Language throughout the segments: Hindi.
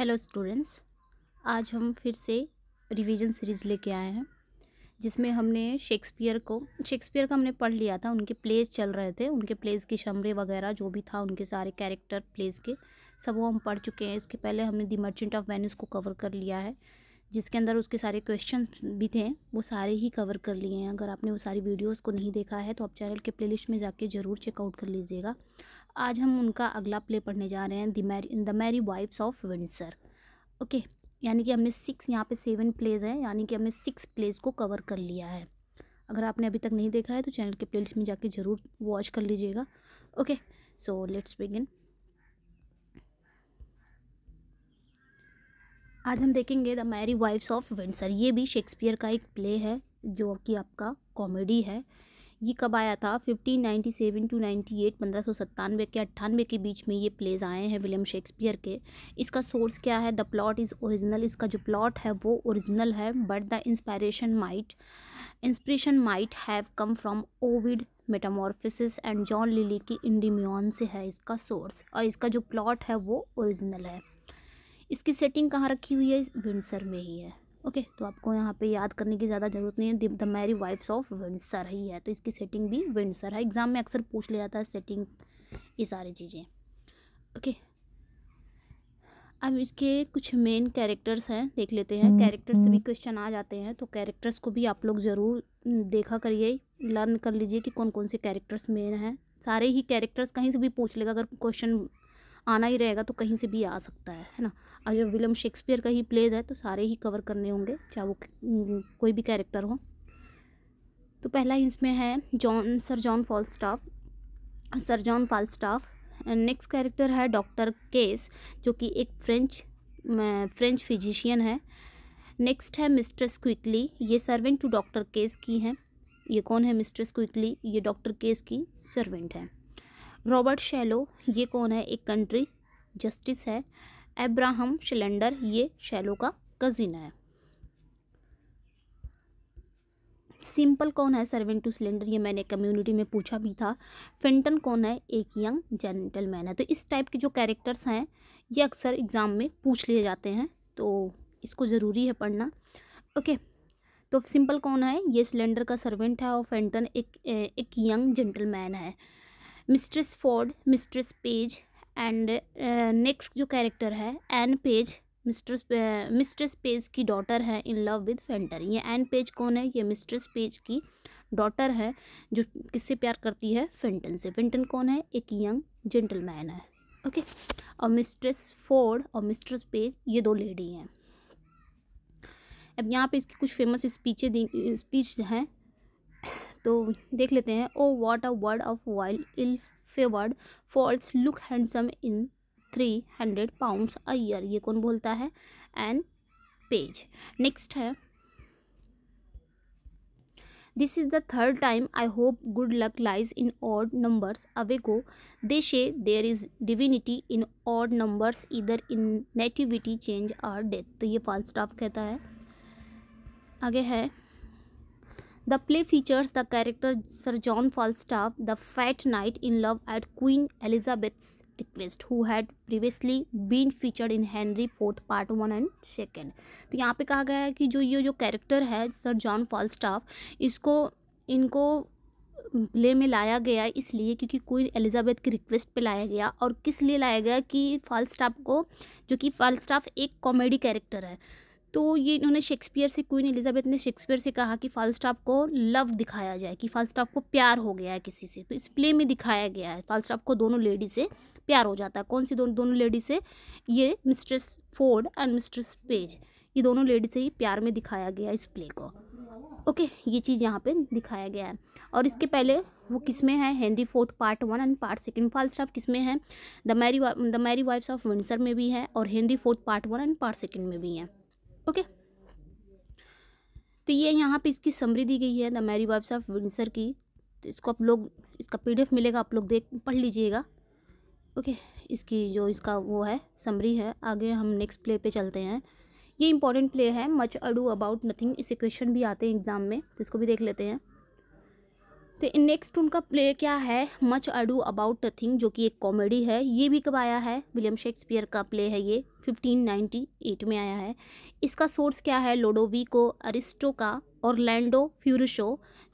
हेलो स्टूडेंट्स आज हम फिर से रिवीजन सीरीज़ लेके आए हैं जिसमें हमने शेक्सपियर को शेक्सपियर का हमने पढ़ लिया था उनके प्लेस चल रहे थे उनके प्लेस की शमरे वगैरह जो भी था उनके सारे कैरेक्टर प्लेस के सब वो हम पढ़ चुके हैं इसके पहले हमने दी मर्चेंट ऑफ वेनिस को कवर कर लिया है जिसके अंदर उसके सारे क्वेश्चन भी थे वो सारे ही कवर कर लिए हैं अगर आपने वो सारी वीडियोज़ को नहीं देखा है तो आप चैनल के प्ले में जाके ज़रूर चेकआउट कर लीजिएगा आज हम उनका अगला प्ले पढ़ने जा रहे हैं the merry the Mary wives of Windsor okay यानी कि हमने सिक्स यहाँ पे सेवन प्लेज हैं यानी कि हमने सिक्स प्लेज को कवर कर लिया है अगर आपने अभी तक नहीं देखा है तो चैनल के प्ले में जाके ज़रूर वॉच कर लीजिएगा ओके सो लेट्स बिगिन आज हम देखेंगे the Mary wives of Windsor ये भी शेक्सपियर का एक प्ले है जो कि आपका कॉमेडी है ये कब आया था fifteen ninety seven to ninety eight पंद्रह सौ सत्तानवे के अट्ठानवे के बीच में ये प्लेज आए हैं विलियम शेक्सपियर के इसका सोर्स क्या है द प्लॉट इज़ ओरिजिनल इसका जो प्लॉट है वो ओरिजिनल है but the inspiration might inspiration might have come from Ovid Metamorphoses and John Lyly की इंडीम्योन से है इसका सोर्स और इसका जो प्लॉट है वो ओरिजिनल है इसकी सेटिंग कहाँ रखी हुई है विंसर में ही है ओके तो आपको यहाँ पे याद करने की ज़्यादा ज़रूरत नहीं है the Mary wives of Windsor ही है तो इसकी सेटिंग भी विंडसर है एग्ज़ाम में अक्सर पूछ लिया जाता है सेटिंग ये सारी चीज़ें ओके अब इसके कुछ मेन कैरेक्टर्स हैं देख लेते हैं हम्म, कैरेक्टर्स से भी हम्म। क्वेश्चन आ जाते हैं तो कैरेक्टर्स को भी आप लोग ज़रूर हम्म, देखा करिए लर्न कर लीजिए कि कौन कौन से कैरेक्टर्स मेन हैं सारे ही कैरेक्टर्स कहीं से भी पूछ लेगा अगर क्वेश्चन आना ही रहेगा तो कहीं से भी आ सकता है है ना अगर विलियम शेक्सपियर का ही प्लेज है तो सारे ही कवर करने होंगे चाहे वो कोई भी कैरेक्टर हो तो पहला इसमें है John sir John Falstaff sir John Falstaff next character है डॉक्टर केस जो कि एक फ्रेंच फ्रेंच फिजिशियन है नेक्स्ट है मिस्ट्रेस क्विकली ये सर्वेंट टू डॉक्टर केस की हैं ये कौन है मिस्ट्रेस क्विकली ये डॉक्टर केस की सर्वेंट है रॉबर्ट शेलो ये कौन है एक कंट्री जस्टिस है एब्राहम शिलेंडर ये शेलो का कजिन है सिंपल कौन है सर्वेंट टू सिलेंडर ये मैंने कम्युनिटी में पूछा भी था फिंटन कौन है एक यंग जेंटलमैन है तो इस टाइप के जो कैरेक्टर्स हैं ये अक्सर एग्ज़ाम में पूछ लिए जाते हैं तो इसको ज़रूरी है पढ़ना ओके तो सिंपल कौन है ये सिलेंडर का सर्वेंट है और फेंटन एक एक यंग जेंटलमैन है mistress Ford mistress Page and next जो कैरेक्टर है Anne Page mistress mistress Page की डॉटर है इन लव विद फेंटर ये एन पेज कौन है ये मिस्ट्रेस पेज की डॉटर है जो किससे प्यार करती है फेंटन से फेंटन कौन है एक यंग जेंटलमैन है ओके और मिस्ट्रेस फोर्ड और मिस्ट्रेस पेज ये दो लेडी हैं अब यहाँ पे इसकी कुछ फेमस स्पीचें दी स्पीच हैं तो देख लेते हैं O what a world of vile ill favoured faults look handsome in three hundred pounds a year ये कौन बोलता है एंड पेज नेक्स्ट है this is the third time I hope good luck lies in odd numbers away go they say there is divinity in odd numbers either in nativity change or death तो ये फॉल्स स्टाफ कहता है आगे है the play features the character sir John Falstaff the fat knight in love at Queen Elizabeth's request who had previously been featured in Henry Fourth part one and second तो यहाँ पे कहा गया है कि जो ये जो कैरेक्टर है सर जॉन फॉल स्टाफ इसको इनको प्ले में लाया गया इसलिए क्योंकि क्वीन एलिजाबेथ की रिक्वेस्ट पे लाया गया और किस लिए लाया गया कि फॉल स्टाफ को जो कि फॉल एक कॉमेडी कैरेक्टर है तो ये इन्होंने शेक्सपियर से क्वीन एलिजाबेथ ने शेक्सपियर से कहा कि फालस्टाफ को लव दिखाया जाए कि फालस्टाफ को प्यार हो गया है किसी से तो इस प्ले में दिखाया गया है फालस्टाफ को दोनों लेडी से प्यार हो जाता है कौन सी दोनों दोनों लेडी से ये mistress Ford and mistress Page ये दोनों लेडी से ही प्यार में दिखाया गया इस प्ले को ओके ये चीज़ यहाँ पर दिखाया गया है और इसके पहले वो किस में है Henry Fourth part one and part second Falstaff किस में है the merry the Mary wives of Windsor में भी है और Henry Fourth part one and part second में भी है ओके तो ये यहाँ पे इसकी समरी दी गई है the Mary wives of Windsor की तो इसको आप लोग इसका पी मिलेगा आप लोग देख पढ़ लीजिएगा ओके इसकी जो इसका वो है समरी है आगे हम नेक्स्ट प्ले पे चलते हैं ये इंपॉर्टेंट प्ले है मच अडू अबाउट नथिंग इसे क्वेश्चन भी आते हैं एग्ज़ाम में तो इसको भी देख लेते हैं तो नेक्स्ट उनका प्ले क्या है मच अडू अबाउट नथिंग जो कि एक कॉमेडी है ये भी कब आया है विलियम शेक्सपियर का प्ले है ये 1598 में आया है इसका सोर्स क्या है लोडोविको अरिस्टो का और लैंडो फ्यूरिशो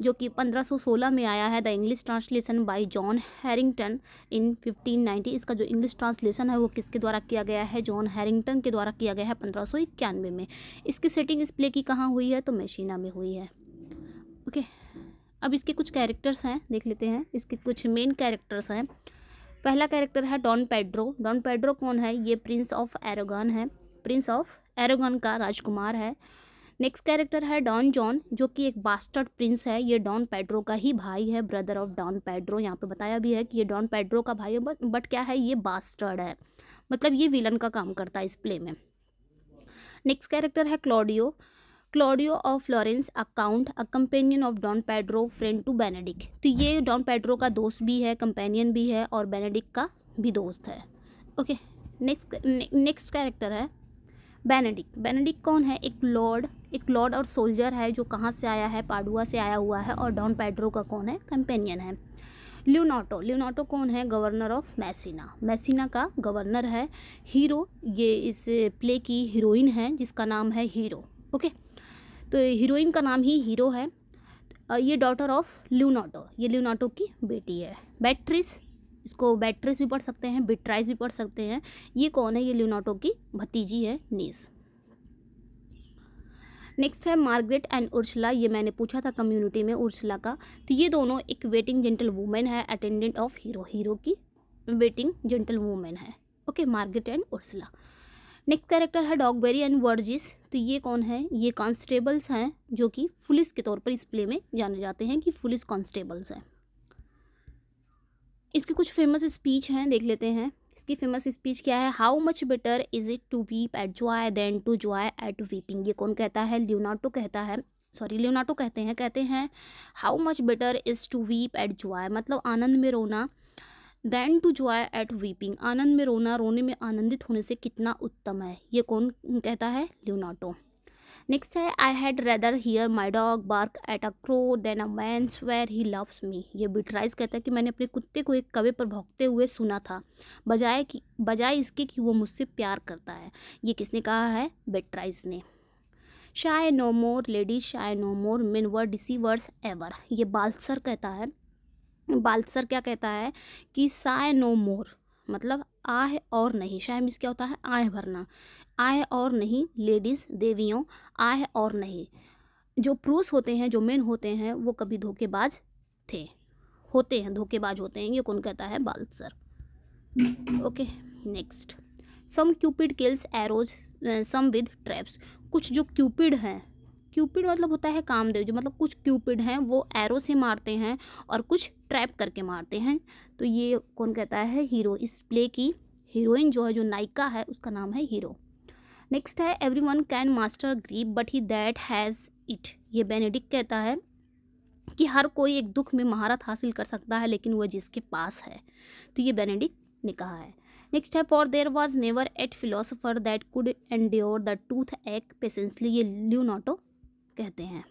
जो कि 1516 में आया है the English translation by John Harington in 1590 इसका जो इंग्लिश ट्रांसलेशन है वो किसके द्वारा किया गया है जॉन हैरिंगटन के द्वारा किया गया है पंद्रह में इसकी सेटिंग इस प्ले की कहाँ हुई है तो मशीना में हुई है ओके okay. अब इसके कुछ कैरेक्टर्स हैं देख लेते हैं इसके कुछ मेन कैरेक्टर्स हैं पहला कैरेक्टर है डॉन पेड्रो डॉन पेड्रो कौन है ये प्रिंस ऑफ एरोगान है प्रिंस ऑफ एरोगन का राजकुमार है नेक्स्ट कैरेक्टर है डॉन जॉन जो कि एक बास्टर्ड प्रिंस है ये डॉन पेड्रो का ही भाई है ब्रदर ऑफ डॉन पेड्रो यहाँ पे बताया भी है कि ये डॉन पेड्रो का भाई है बट बट क्या है ये बास्टर्ड है मतलब ये विलन का काम करता है इस प्ले में नेक्स्ट कैरेक्टर है Claudio Claudio of Florence a count a companion of Don Pedro friend to Benedick तो ये डॉन पेड्रो का दोस्त भी है कंपेनियन भी है और बेनेडिक का भी दोस्त है ओके नेक्स्ट नेक्स्ट कैरेक्टर है बेनेडिक बेनेडिक कौन है एक लॉर्ड एक लॉर्ड और सोल्जर है जो कहाँ से आया है पाडुआ से आया हुआ है और डॉन पेड्रो का कौन है कंपेनियन है ल्यूनाटो ल्यूनाटो कौन है गवर्नर ऑफ मैसिना मैसिना का गवर्नर है हीरो ये इस प्ले की हीरोइन है जिसका नाम है हीरो ओके तो हीरोइन का नाम ही हीरो है ये डॉटर ऑफ ल्यूनाटो ये ल्यूनाटो की बेटी है बैट्रिस इसको बैट्रिस भी पढ़ सकते हैं बिट्राइस भी पढ़ सकते हैं ये कौन है ये ल्यूनाटो की भतीजी है नीस नेक्स्ट है मार्गरेट एंड उर्सला ये मैंने पूछा था कम्युनिटी में उर्सला का तो ये दोनों एक वेटिंग जेंटल वूमेन है अटेंडेंट ऑफ हीरो हीरो की वेटिंग जेंटल वूमेन है okay Margaret and Ursula next character है डॉगबेरी एंड वर्जिस तो ये कौन है ये कांस्टेबल्स हैं जो कि पुलिस के तौर पर इस प्ले में जाने जाते हैं कि पुलिस कॉन्स्टेबल्स हैं इसके कुछ फेमस स्पीच हैं देख लेते हैं इसकी फेमस स्पीच क्या है how much better is it to weep at joy than to joy at weeping ये कौन कहता है लियोनाटो कहता है सॉरी लियोनाटो कहते हैं कहते हैं how much better is to weep at joy मतलब आनंद में रोना than to joy at weeping आनंद में रोना रोने में आनंदित होने से कितना उत्तम है ये कौन कहता है लियोनाटो नेक्स्ट है I had rather hear my dog bark at a crow than a man swear he loves me ये बिटराइज कहता है कि मैंने अपने कुत्ते को एक कवे पर भोंकते हुए सुना था बजाय कि बजाय इसके कि वो मुझसे प्यार करता है ये किसने कहा है बिटराइज ने sigh no more ladies sigh no more men were डिसीवर्स ever ये बाल्सर कहता है बाल्सर क्या कहता है कि साय नो मोर मतलब आह और नहीं शाय इस क्या होता है आह भरना आय और नहीं लेडीज़ देवियों आय और नहीं जो पुरुष होते हैं जो मेन होते हैं वो कभी धोखेबाज थे होते हैं धोखेबाज होते हैं ये कौन कहता है Balthasar okay next some Cupid kills arrows some with traps कुछ जो क्यूपिड हैं क्यूपिड मतलब होता है कामदेव जो मतलब कुछ क्यूपिड हैं वो एरो से मारते हैं और कुछ ट्रैप करके मारते हैं तो ये कौन कहता है हीरो इस प्ले की हीरोइन जो है जो नायिका है उसका नाम है हीरो नेक्स्ट है every one can master grip but he that has it ये बेनेडिक कहता है कि हर कोई एक दुख में महारत हासिल कर सकता है लेकिन वह जिसके पास है तो ये बेनेडिक ने कहा है नेक्स्ट है for there was never yet philosopher that could endure the toothache patiently ये ल्यूनोटो कहते हैं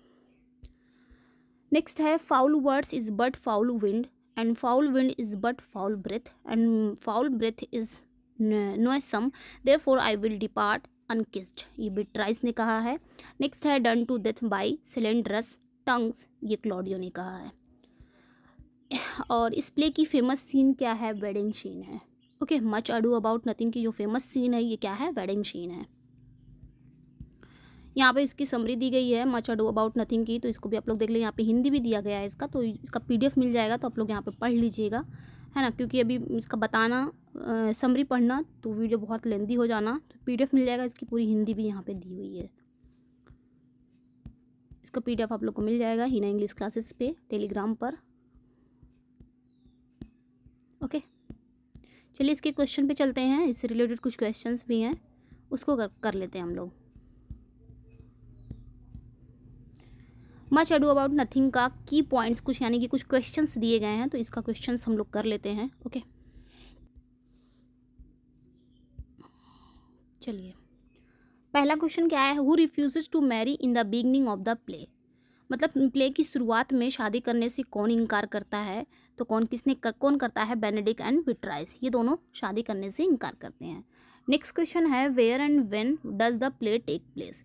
नेक्स्ट है foul words is but foul wind and foul wind is but foul breath and foul breath is noisome therefore I will depart unkissed ये बिट्राइस ने कहा है नेक्स्ट है done to death by slanderous tongues ये क्लॉडियो ने कहा है और इस प्ले की फेमस सीन क्या है वेडिंग सीन है okay Much Ado About Nothing की जो फेमस सीन है ये क्या है वेडिंग सीन है यहाँ पे इसकी समरी दी गई है मच अडू अबाउट नथिंग की तो इसको भी आप लोग देख लें यहाँ पे हिंदी भी दिया गया है इसका तो इसका पीडीएफ मिल जाएगा तो आप लोग यहाँ पे पढ़ लीजिएगा है ना क्योंकि अभी इसका बताना समरी पढ़ना तो वीडियो बहुत लेंदी हो जाना तो पीडीएफ मिल जाएगा इसकी पूरी हिंदी भी यहाँ पे दी हुई है इसका पीडीएफ आप लोग को मिल जाएगा हिना इंग्लिश क्लासेस पे टेलीग्राम पर ओके चलिए इसके क्वेश्चन पे चलते हैं इससे रिलेटेड कुछ क्वेश्चंस भी हैं उसको कर, कर लेते हैं हम लोग मच अडू अबाउट नथिंग का की पॉइंट्स कुछ यानी कि कुछ क्वेश्चंस दिए गए हैं तो इसका क्वेश्चंस हम लोग कर लेते हैं ओके okay. चलिए पहला क्वेश्चन क्या है who refuse to marry in the beginning of the play मतलब प्ले की शुरुआत में शादी करने से कौन इनकार करता है तो कौन किसने कर, कौन करता है बेनेडिक एंड विट्राइस ये दोनों शादी करने से इनकार करते हैं नेक्स्ट क्वेश्चन है where and when does the play take place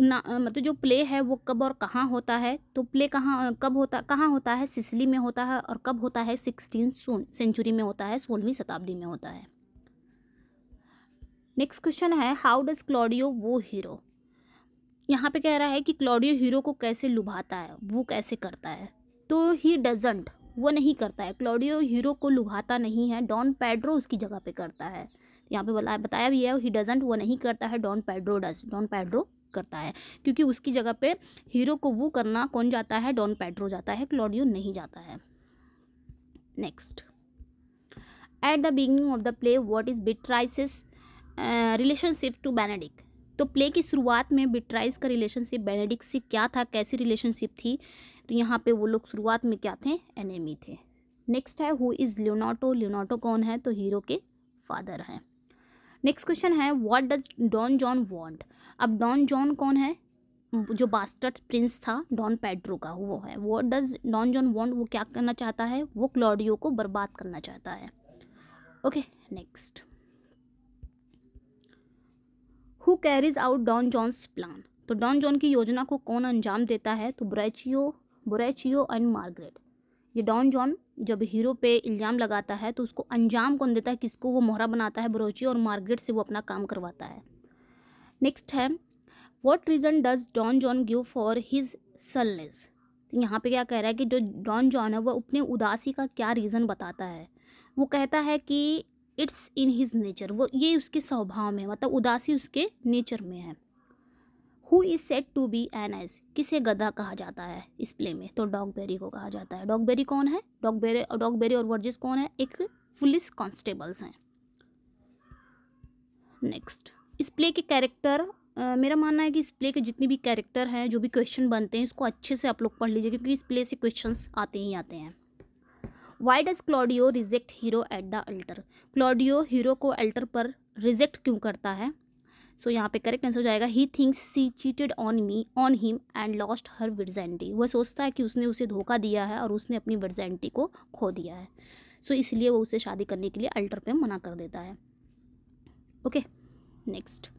ना मतलब जो प्ले है वो कब और कहाँ होता है तो प्ले कहाँ कब होता कहाँ होता है सिसली में होता है और कब होता है सिक्सटीन सेंचुरी में होता है सोलहवीं शताब्दी में होता है नेक्स्ट क्वेश्चन है हाउ डज क्लॉडियो वो हीरो यहाँ पे कह रहा है कि क्लॉडियो हीरो को कैसे लुभाता है वो कैसे करता है तो ही डजेंट वो नहीं करता है क्लॉडियो हीरो को लुभाता नहीं है डॉन पेड्रो उसकी जगह पे करता है यहाँ पे बताया बताया भी है ही डजेंट वो नहीं करता है Don Pedro does Don Pedro करता है क्योंकि उसकी जगह पे हीरो को वो करना कौन जाता है डॉन पेड्रो जाता है क्लॉडियो नहीं जाता है next at the beginning of the play what is Beatrice's relationship to Benedick तो प्ले की शुरुआत में बिट्राइज का रिलेशनशिप बेनेडिक से क्या था कैसी रिलेशनशिप थी तो यहाँ पे वो लोग शुरुआत में क्या थे एनेमी थे नेक्स्ट है हु इज़ लियोनाटो लियोनाटो कौन है तो हीरो के फादर हैं नेक्स्ट क्वेश्चन है what does Don John want अब डॉन जॉन कौन है जो बास्टर्ड प्रिंस था डॉन पेड्रो का वो है what does Don John want वो क्या करना चाहता है वो क्लॉडियो को बर्बाद करना चाहता है okay okay, next who carries out Don John's plan तो डॉन जॉन की योजना को कौन अंजाम देता है तो ब्रैचियो बुरैचियो एंड मार्गरेट ये डॉन जॉन जब हीरो पे इल्ज़ाम लगाता है तो उसको अंजाम कौन देता है किसको वो मोहरा बनाता है ब्रोचियो और मार्गरेट से वो अपना काम करवाता है नेक्स्ट है what reason does Don John give for his sullenness तो यहाँ पे क्या कह रहा है कि जो डॉन जॉन है वह अपने उदासी का क्या रीज़न बताता है वो कहता है कि इट्स इन हिज नेचर वो ये उसके स्वभाव में मतलब उदासी उसके नेचर में है who is set to be an ass किसे गधा कहा जाता है इस प्ले में तो डॉग बेरी को कहा जाता है डॉग बेरी कौन है डॉग बेरी और डॉग बेरी और वर्जिस कौन है एक पुलिस कॉन्स्टेबल्स हैं नेक्स्ट इस प्ले के कैरेक्टर मेरा मानना है कि इस प्ले के जितने भी कैरेक्टर हैं जो भी क्वेश्चन बनते हैं इसको अच्छे से आप लोग पढ़ लीजिए क्योंकि इस प्ले से क्वेश्चन आते ही आते हैं why does Claudio reject Hero at the altar Claudio Hero को अल्टर पर रिजेक्ट क्यों करता है सो so, यहाँ पे करेक्ट आंसर हो जाएगा he thinks she cheated on me on him and lost her virginity वह सोचता है कि उसने उसे धोखा दिया है और उसने अपनी वर्जेंटी को खो दिया है सो so, इसलिए वो उसे शादी करने के लिए अल्टर पे मना कर देता है okay next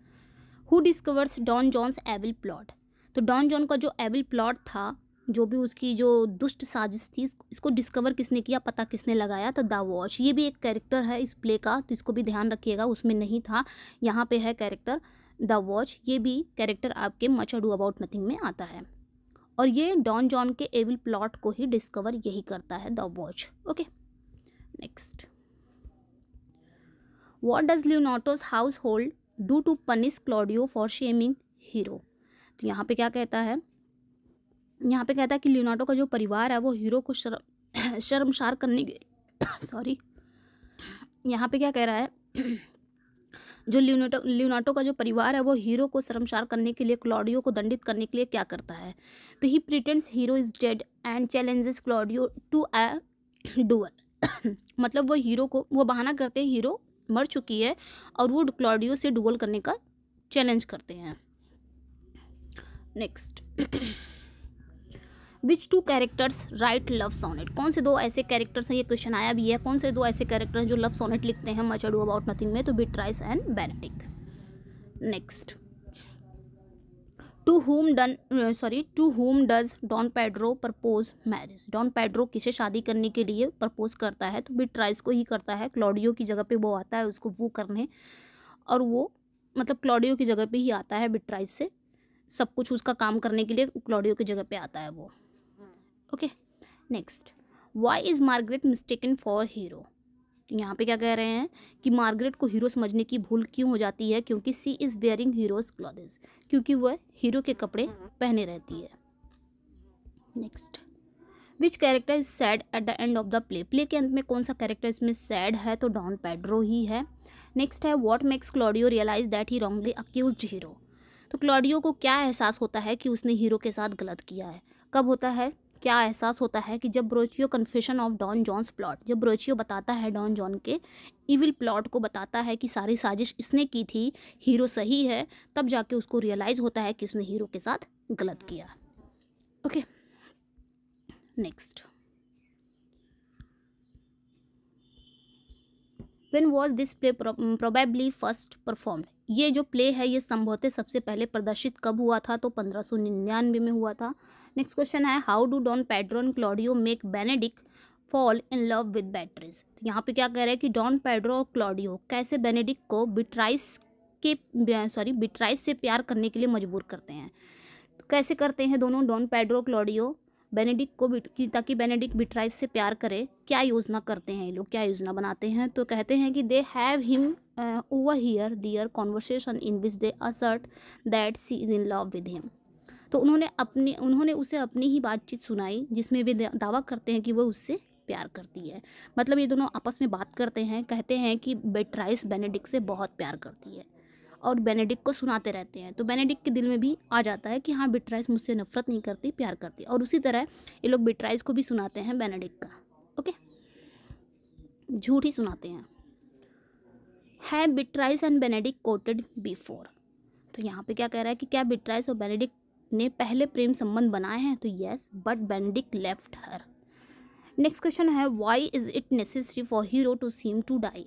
who discovers Don John's evil plot तो डॉन जॉन का जो एविल प्लॉट था जो भी उसकी जो दुष्ट साजिश थी इसको डिस्कवर किसने किया पता किसने लगाया तो द वॉच ये भी एक कैरेक्टर है इस प्ले का तो इसको भी ध्यान रखिएगा उसमें नहीं था यहाँ पे है कैरेक्टर द वॉच ये भी कैरेक्टर आपके मच अडू अबाउट नथिंग में आता है और ये डॉन जॉन के एविल प्लॉट को ही डिस्कवर यही करता है the watch okay next what does Leonato's household do to punish Claudio for shaming Hero तो यहाँ पे क्या कहता है यहाँ पे कहता है कि लियोनार्डो का जो परिवार है वो हीरो को शर्म शर्मसार करने के सॉरी यहाँ पे क्या कह रहा है जो लियोनाटो लियोनाटो का जो परिवार है वो हीरो को शर्मसार करने के लिए क्लॉडियो को दंडित करने के लिए क्या करता है तो he pretends Hero is dead and challenges Claudio to a duel मतलब वो हीरो को वो बहाना करते हैं हीरो मर चुकी है और वो क्लॉडियो से डुअल करने का चैलेंज करते हैं next which two characters write love sonnet कौन से दो ऐसे कैरेक्टर्स हैं ये क्वेश्चन आया भी है कौन से दो ऐसे कैरेक्टर हैं जो लव सोनेट लिखते हैं मच अडू अबाउट नथिंग में तो Beatrice and Benedick next to whom done sorry to whom does Don Pedro propose marriage Don Pedro किसे शादी करने के लिए प्रपोज करता है तो बिट्राइस को ही करता है क्लॉडियो की जगह पे वो आता है उसको वो करने और वो मतलब क्लॉडियो की जगह पे ही आता है बिट्राइस से सब कुछ उसका काम करने के लिए क्लॉडियो की जगह पे आता है वो okay next why is Margaret mistaken for Hero यहाँ पे क्या कह रहे हैं कि मार्गरेट को हीरो समझने की भूल क्यों हो जाती है क्योंकि she is wearing Hero's clothes क्योंकि वह हीरो के कपड़े पहने रहती है next which character is sad at the end of the play play के अंत में कौन सा कैरेक्टर इसमें सैड है तो डॉन पेड्रो ही है नेक्स्ट है what makes Claudio realise that he wrongly accuse Hero तो क्लॉडियो को क्या एहसास होता है कि उसने हीरो के साथ गलत किया है कब होता है क्या एहसास होता है कि जब Borachio confession of Don John's plot जब ब्रोचियो बताता है डॉन जॉन के इविल प्लॉट को बताता है कि सारी साजिश इसने की थी हीरो सही है तब जाके उसको रियलाइज़ होता है कि उसने हीरो के साथ गलत किया okay next when was this play probably first performed ये जो प्ले है ये संभवतः सबसे पहले प्रदर्शित कब हुआ था तो पंद्रह सौ निन्यानवे में हुआ था नेक्स्ट क्वेश्चन है how do Don Pedro and Claudio make Benedick fall in love with Beatrice यहाँ पे क्या कह रहे हैं कि डॉन पेड्रो और क्लॉडियो कैसे बेनेडिक को बिट्राइस के सॉरी बिट्राइस से प्यार करने के लिए मजबूर करते हैं कैसे करते हैं दोनों डॉन पेड्रो क्लॉडियो बेनेडिक को कि ताकि बेनेडिक बिट्राइस से प्यार करे क्या योजना करते हैं ये लोग क्या योजना बनाते हैं तो कहते हैं कि they have him overhear their conversation in which they assert that she is in love with him तो उन्होंने अपने उन्होंने उसे अपनी ही बातचीत सुनाई जिसमें वे दावा करते हैं कि वह उससे प्यार करती है मतलब ये दोनों आपस में बात करते हैं कहते हैं कि बेट्राइस बेनेडिक से बहुत प्यार करती है और बेनेडिक को सुनाते रहते हैं तो बेनेडिक के दिल में भी आ जाता है कि हाँ बिट्राइस मुझसे नफरत नहीं करती प्यार करती और उसी तरह ये लोग बिट्राइस को भी सुनाते हैं बेनेडिक का ओके झूठ ही सुनाते हैं है Beatrice and Benedick courted before तो यहाँ पे क्या कह रहा है कि क्या बिट्राइस और बेनेडिक ने पहले प्रेम संबंध बनाए हैं तो yes but Benedick left her next question है why is it necessary for Hero to seem to die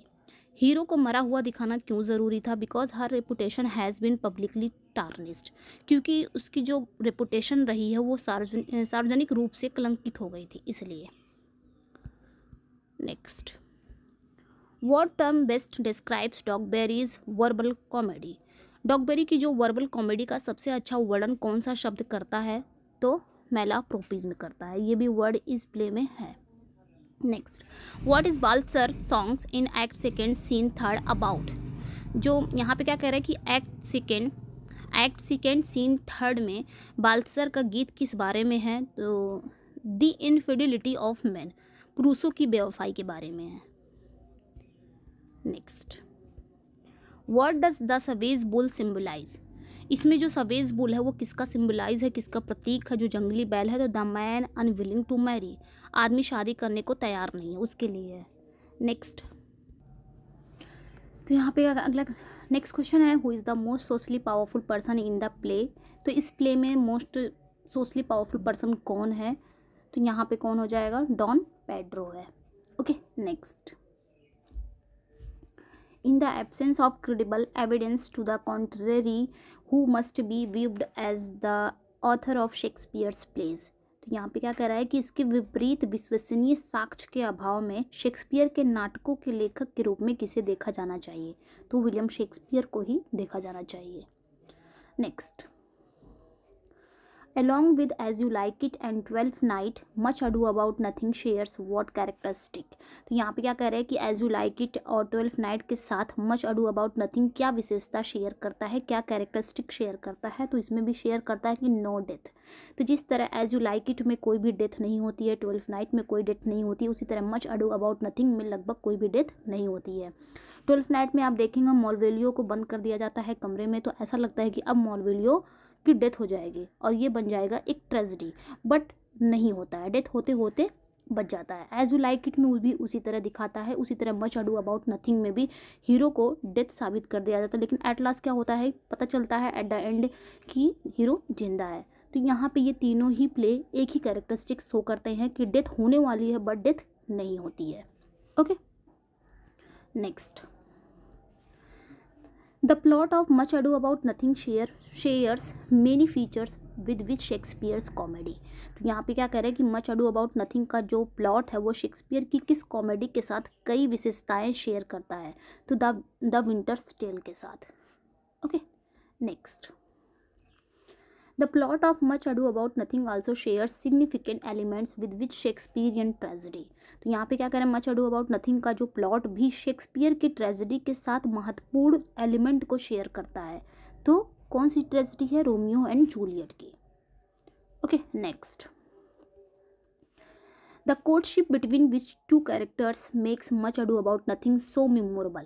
Hero को मरा हुआ दिखाना क्यों ज़रूरी था because her reputation has been publicly tarnished क्योंकि उसकी जो रेपुटेशन रही है वो सार्वजनिक सार्वजनिक रूप से कलंकित हो गई थी इसलिए next what term best describes Dogberry's verbal comedy Dogberry की जो वर्बल कॉमेडी का सबसे अच्छा वर्णन कौन सा शब्द करता है तो मेला प्रोपीज में करता है ये भी वर्ड इस प्ले में है next what is Balthasar songs in act second scene third about जो यहाँ पे क्या कह रहा है कि act second act second scene third में बालसर का गीत किस बारे में है तो द इनफिडिलिटी ऑफ मैन पुरुषों की बेवफाई के बारे में है next what does the savage bull symbolise इसमें जो सवेज बुल है वो किसका सिंबलाइज है किसका प्रतीक है जो जंगली बैल है तो the man unwilling to marry आदमी शादी करने को तैयार नहीं है उसके लिए है नेक्स्ट तो यहाँ पे अगला नेक्स्ट क्वेश्चन है who is the most socially powerful person in the play तो इस प्ले में मोस्ट सोशली पावरफुल पर्सन कौन है तो यहाँ पे कौन हो जाएगा डॉन पेड्रो है okay next in the absence of credible evidence to the contrary who must be viewed as the author of Shakespeare's plays तो यहाँ पे क्या कह रहा है कि इसके विपरीत विश्वसनीय साक्ष्य के अभाव में शेक्सपियर के नाटकों के लेखक के रूप में किसे देखा जाना चाहिए तो विलियम शेक्सपियर को ही देखा जाना चाहिए next along with as you like it and Twelfth Night much ado about nothing shares what characteristic तो यहाँ पे क्या कह रहे हैं कि as you like it और ट्वेल्थ नाइट के साथ much ado about nothing क्या विशेषता शेयर करता है क्या कैरेक्टरिस्टिक शेयर करता है तो इसमें भी शेयर करता है कि नो no डेथ तो जिस तरह एज यू लाइक इट में कोई भी डेथ नहीं होती है ट्वेल्थ नाइट में कोई डेथ नहीं होती उसी तरह मच अडू अबाउट नथिंग में लगभग कोई भी डेथ नहीं होती है ट्वेल्थ नाइट में आप देखेंगे मॉलवेलियो को बंद कर दिया जाता है कमरे में तो ऐसा लगता है कि अब मॉलवेलियो की डेथ हो जाएगी और ये बन जाएगा एक ट्रेजिडी बट नहीं होता है डेथ होते होते बच जाता है एज यू लाइक इट में भी उसी तरह दिखाता है उसी तरह मच अडू अबाउट नथिंग में भी हीरो को डेथ साबित कर दिया जाता है लेकिन एट लास्ट क्या होता है पता चलता है एट द एंड कि हीरो जिंदा है तो यहाँ पे ये तीनों ही प्ले एक ही कैरेक्टरिस्टिक शो करते हैं कि डेथ होने वाली है बट डेथ नहीं होती है okay next the plot of Much Ado About Nothing share shares many features with which Shakespeare's comedy तो यहाँ पे क्या कह रहे हैं कि मच अडू अबाउट नथिंग का जो प्लॉट है वो शेक्सपियर की किस कॉमेडी के साथ कई विशेषताएं शेयर करता है तो द द विंटर्स टेल के साथ okay next the plot of Much Ado About Nothing also share significant elements with which Shakespearean tragedy तो यहाँ पे क्या करें मच अडू अबाउट नथिंग का जो प्लॉट भी शेक्सपियर की ट्रेजिडी के साथ महत्वपूर्ण एलिमेंट को शेयर करता है तो कौन सी ट्रेजिडी है रोमियो एंड जूलियट की okay next the courtship between which two characters makes Much Ado About Nothing so memorable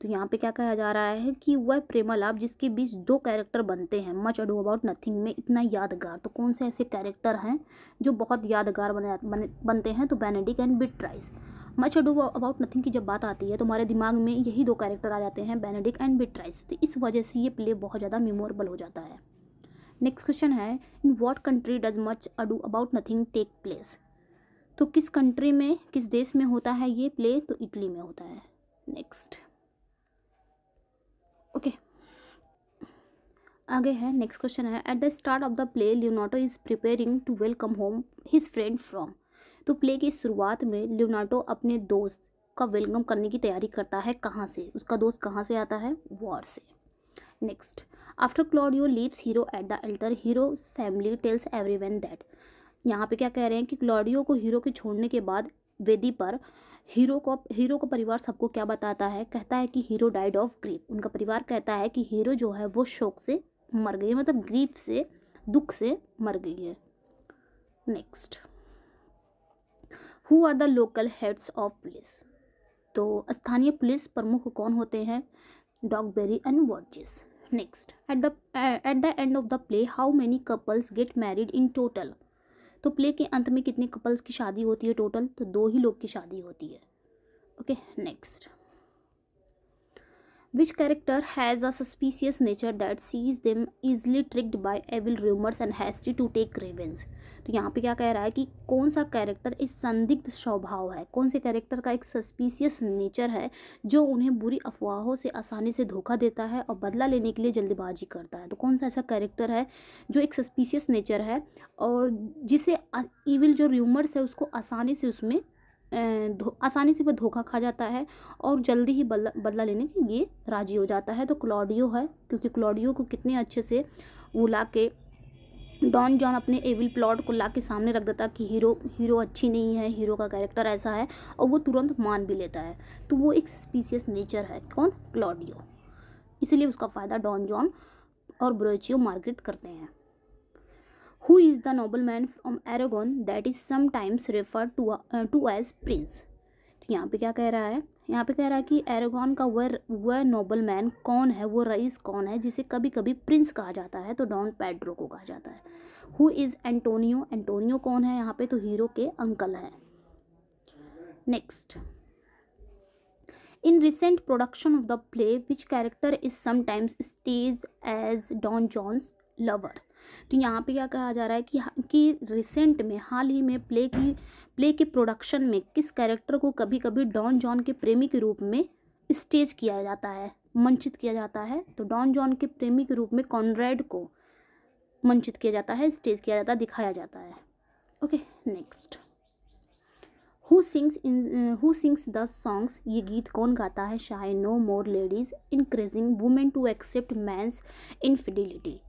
तो यहाँ पे क्या कहा जा रहा है कि वह प्रेमालाप जिसके बीच दो कैरेक्टर बनते हैं मच अडू अबाउट नथिंग में इतना यादगार तो कौन से ऐसे कैरेक्टर हैं जो बहुत यादगार बने, बने बनते हैं तो Benedick and Beatrice Much Ado About Nothing की जब बात आती है तो हमारे दिमाग में यही दो कैरेक्टर आ जाते हैं बेनेडिक एंड बिट ट्राइस तो इस वजह से ये प्ले बहुत ज़्यादा मेमोरेबल हो जाता है नेक्स्ट क्वेश्चन है in what country does Much Ado About Nothing take place तो किस कंट्री में किस देश में होता है ये प्ले तो इटली में होता है नेक्स्ट ओके आगे है नेक्स्ट क्वेश्चन है at the start of the play Leonato is preparing to welcome home his friend from तो प्ले की शुरुआत में लियोनाटो अपने दोस्त का वेलकम करने की तैयारी करता है कहाँ से उसका दोस्त कहाँ से आता है वॉर से next after Claudio leaves Hero at the altar Hero family tells everyone that यहाँ पे क्या कह रहे हैं कि क्लॉडियो को हीरो के छोड़ने के बाद वेदी पर हीरो को हीरो का परिवार सबको क्या बताता है कहता है कि हीरो डाइड ऑफ ग्रीप उनका परिवार कहता है कि हीरो जो है वो शोक से मर गई मतलब ग्रीप से दुख से मर गई है next who are the local heads of police तो स्थानीय पुलिस प्रमुख कौन होते हैं Berry and Verges next at the at the end of the play how many couples get married in total तो प्ले के अंत में कितने कपल्स की शादी होती है टोटल तो दो ही लोग की शादी होती है okay next which character has a suspicious nature that sees them easily tricked by evil rumours and has to take revenge तो यहाँ पे क्या कह रहा है कि कौन सा कैरेक्टर एक संदिग्ध स्वभाव है कौन से कैरेक्टर का एक सस्पीसियस नेचर है जो उन्हें बुरी अफवाहों से आसानी से धोखा देता है और बदला लेने के लिए जल्दबाजी करता है तो कौन सा ऐसा कैरेक्टर है जो एक सस्पीसियस नेचर है और जिसे इविल जो र्यूमर्स है उसको आसानी से उसमें आसानी से वह धोखा खा जाता है और जल्दी ही बदला बदला लेने के लिए राजी हो जाता है तो क्लॉडियो है क्योंकि क्लॉडियो को कितने अच्छे से बुला के डॉन जॉन अपने एविल प्लॉट को ला के सामने रख देता कि हीरो हीरो अच्छी नहीं है हीरो का कैरेक्टर ऐसा है और वो तुरंत मान भी लेता है तो वो एक स्पीसीस नेचर है कौन क्लॉडियो इसीलिए उसका फ़ायदा डॉन जॉन और ब्रोचियो मार्केट करते हैं who is the noble man from Aragon that is sometimes refer to to as prince तो यहाँ पे क्या कह रहा है यहाँ पे कह रहा है कि एरेगोन का वह वह नोबल मैन कौन है वो रईस कौन है जिसे कभी कभी प्रिंस कहा जाता है तो डॉन पेड्रो को कहा जाता है हु इज़ एंटोनियो एंटोनियो कौन है यहाँ पे तो हीरो के अंकल हैं next in recent production of the play which character is sometimes stage as Don John's lover तो यहाँ पे क्या कहा जा रहा है कि कि रिसेंट में हाल ही में प्ले की प्ले के प्रोडक्शन में किस कैरेक्टर को कभी कभी डॉन जॉन के प्रेमी के रूप में स्टेज किया जाता है मंचित किया जाता है तो डॉन जॉन के प्रेमी के रूप में कॉनरेड को मंचित किया जाता है स्टेज किया जाता है दिखाया जाता है okay next who sings in who sings the songs ये गीत कौन गाता है sigh no more ladies encouraging women to accept men's infidelity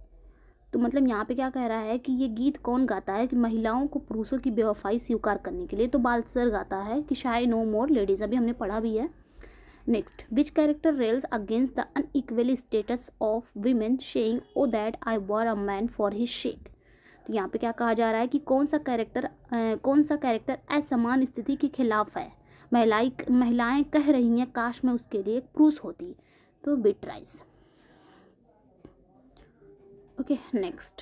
तो मतलब यहाँ पे क्या कह रहा है कि ये गीत कौन गाता है कि महिलाओं को पुरुषों की बेवफाई स्वीकार करने के लिए तो बालसर गाता है कि शाय नो मोर लेडीज़ अभी हमने पढ़ा भी है next which character rails against the unequal status of women saying O that I were a man for his sake तो यहाँ पे क्या कहा जा रहा है कि कौन सा कैरेक्टर कौन सा कैरेक्टर असमान स्थिति के खिलाफ है महिलाएं महिलाएं कह रही हैं काश मैं उसके लिए एक पुरुष होती तो Beatrice okay next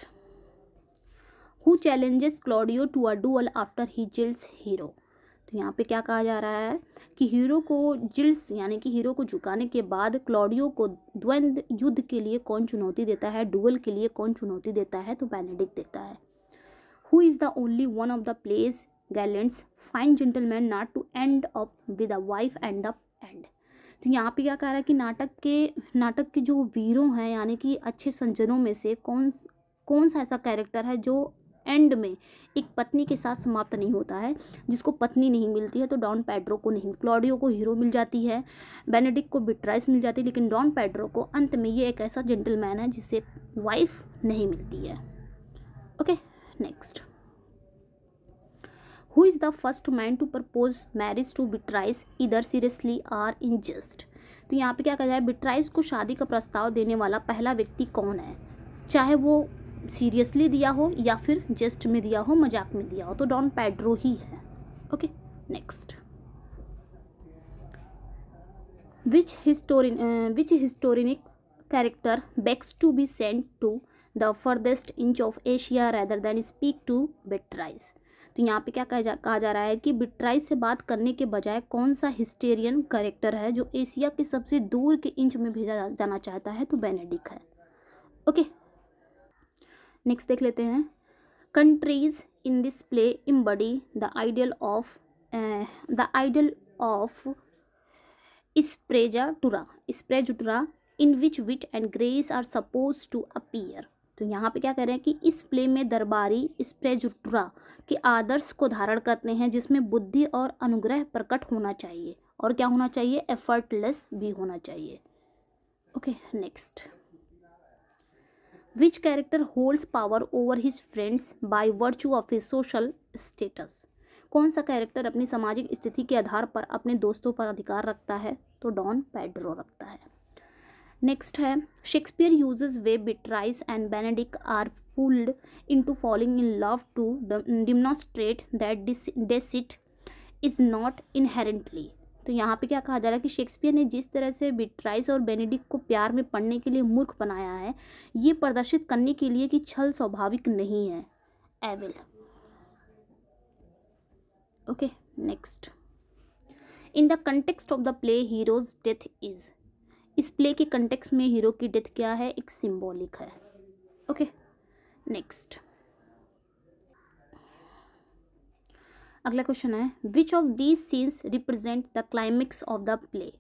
who challenges Claudio to a duel after he jilts Hero तो यहाँ पे क्या कहा जा रहा है कि हीरो को जिल्स यानी कि हीरो को झुकाने के बाद क्लोडियो को द्वंद्व युद्ध के लिए कौन चुनौती देता है डुअल के लिए कौन चुनौती देता है तो बेनेडिक देता है who is the only one of the play's gallants fine gentleman not to end up with a wife and the end तो यहाँ पे क्या कह रहा है कि नाटक के नाटक के जो वीरों हैं यानी कि अच्छे संजनों में से कौन कौन सा ऐसा कैरेक्टर है जो एंड में एक पत्नी के साथ समाप्त नहीं होता है जिसको पत्नी नहीं मिलती है तो डॉन पेड्रो को नहीं क्लॉडियो को हीरो मिल जाती है बेनेडिक को बिट्राइस मिल जाती है लेकिन डॉन पेड्रो को अंत में ये एक ऐसा जेंटलमैन है जिसे वाइफ नहीं मिलती है okay next who is the first man to propose marriage to betrays इधर सीरियसली आर इन जस्ट तो यहाँ पे क्या कहा जाए बिट्राइज को शादी का प्रस्ताव देने वाला पहला व्यक्ति कौन है चाहे वो सीरियसली दिया हो या फिर जस्ट में दिया हो मजाक में दिया हो तो डॉन पैड्रो ही है okay next which historian which histrionic character begs to be sent to the farthest inch of Asia rather than speak to Beatrice तो यहाँ पे क्या कहा जा कहा जा रहा है कि बिट्राइस से बात करने के बजाय कौन सा हिस्टेरियन करेक्टर है जो एशिया के सबसे दूर के इंच में भेजा जाना चाहता है तो बेनेडिक है ओके नेक्स्ट देख लेते हैं countries in this play embody the ideal of the ideal of tura sprezzatura in which wit and grace are suppose to appear तो यहाँ पे क्या कह रहे हैं कि इस प्ले में दरबारी स्प्रेजुट्रा के आदर्श को धारण करते हैं जिसमें बुद्धि और अनुग्रह प्रकट होना चाहिए और क्या होना चाहिए एफर्टलेस भी होना चाहिए okay next which character holds power over his friends by virtue of his social status कौन सा कैरेक्टर अपनी सामाजिक स्थिति के आधार पर अपने दोस्तों पर अधिकार रखता है तो डॉन पेड्रो रखता है नेक्स्ट है Shakespeare uses way Beatrice and Benedick are fooled to falling in love to demonstrate that deceit is not inherently तो यहाँ पे क्या कहा जा रहा है कि शेक्सपियर ने जिस तरह से बिट्राइस और बेनेडिक को प्यार में पढ़ने के लिए मूर्ख बनाया है ये प्रदर्शित करने के लिए कि छल स्वाभाविक नहीं है evil okay next in the context of the play Hero's death is इस प्ले के कंटेक्स में हीरो की डेथ क्या है एक सिम्बोलिक है ओके नेक्स्ट अगला क्वेश्चन है which of these scenes represent the climax of the play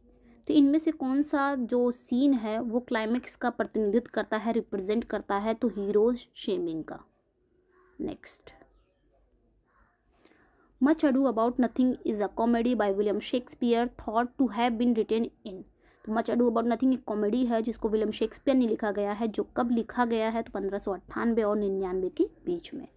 तो इनमें से कौन सा जो सीन है वो क्लाइमेक्स का प्रतिनिधित्व करता है रिप्रेजेंट करता है तो हीरोज शेमिंग का next Much Ado About Nothing is a comedy by William Shakespeare thought to have been written in तो मच अडू अबाउट नथिंग एक कॉमेडी है जिसको विलियम शेक्सपियर ने लिखा गया है जो कब लिखा गया है तो पंद्रह और निन्यानवे के बीच में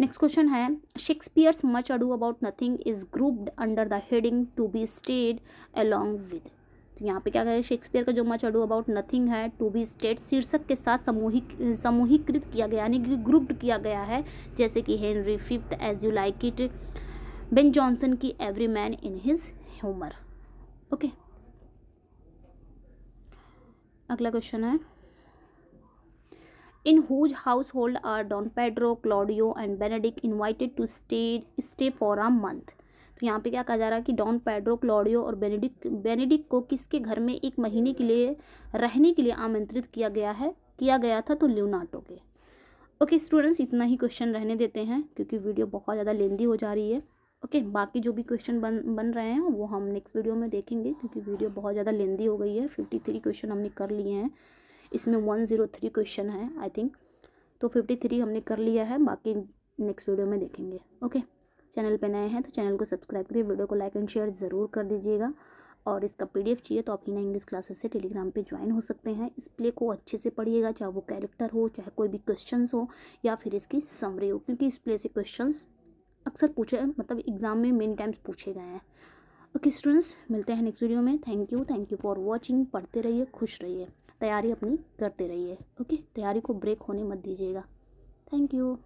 नेक्स्ट क्वेश्चन है Shakespeare's Much Ado About Nothing is grouped under the heading to be stated along with तो यहाँ पे क्या हैं शेक्सपियर का जो मच अडू अबाउट नथिंग है टू बी स्टेट शीर्षक के साथ समूहिक समूहीकृत किया गया यानी कि ग्रुप्ड किया गया है जैसे कि Henry Fifth As You Like It Ben Jonson की Every Man in His Humour okay अगला क्वेश्चन है in whose house hold are Don Pedro Claudio and Benedick invited to stay stay for a month तो यहाँ पे क्या कहा जा रहा है कि डॉन पेड्रो क्लॉडियो और बेनेडिक बेनेडिक को किसके घर में एक महीने के लिए रहने के लिए आमंत्रित किया गया है किया गया था तो ल्यूनाटो के ओके okay, स्टूडेंट्स इतना ही क्वेश्चन रहने देते हैं क्योंकि वीडियो बहुत ज़्यादा लेंदी हो जा रही है ओके बाकी जो भी क्वेश्चन बन बन रहे हैं वो हम नेक्स्ट वीडियो में देखेंगे क्योंकि वीडियो बहुत ज़्यादा लेंदी हो गई है फिफ्टी थ्री क्वेश्चन हमने कर लिए हैं इसमें वन ज़ीरो थ्री क्वेश्चन है आई थिंक तो फिफ्टी थ्री हमने कर लिया है बाकी नेक्स्ट वीडियो में देखेंगे ओके चैनल पर नए हैं तो चैनल को सब्सक्राइब करिए वीडियो को लाइक एंड शेयर ज़रूर कर दीजिएगा और इसका पी चाहिए तो आप हिना इंग्लिश क्लासेस से टेलीग्राम पे ज्वाइन हो सकते हैं इस प्ले को अच्छे से पढ़िएगा चाहे वो कैरेक्टर हो चाहे कोई भी क्वेश्चंस हो या फिर इसकी समरी हो क्योंकि इस प्ले से क्वेश्चंस अक्सर पूछे मतलब एग्ज़ाम में मेन टाइम्स पूछे गए हैं ओके स्टूडेंट्स मिलते हैं नेक्स्ट वीडियो में thank you thank you for watching पढ़ते रहिए खुश रहिए तैयारी अपनी करते रहिए ओके तैयारी को ब्रेक होने मत दीजिएगा थैंक यू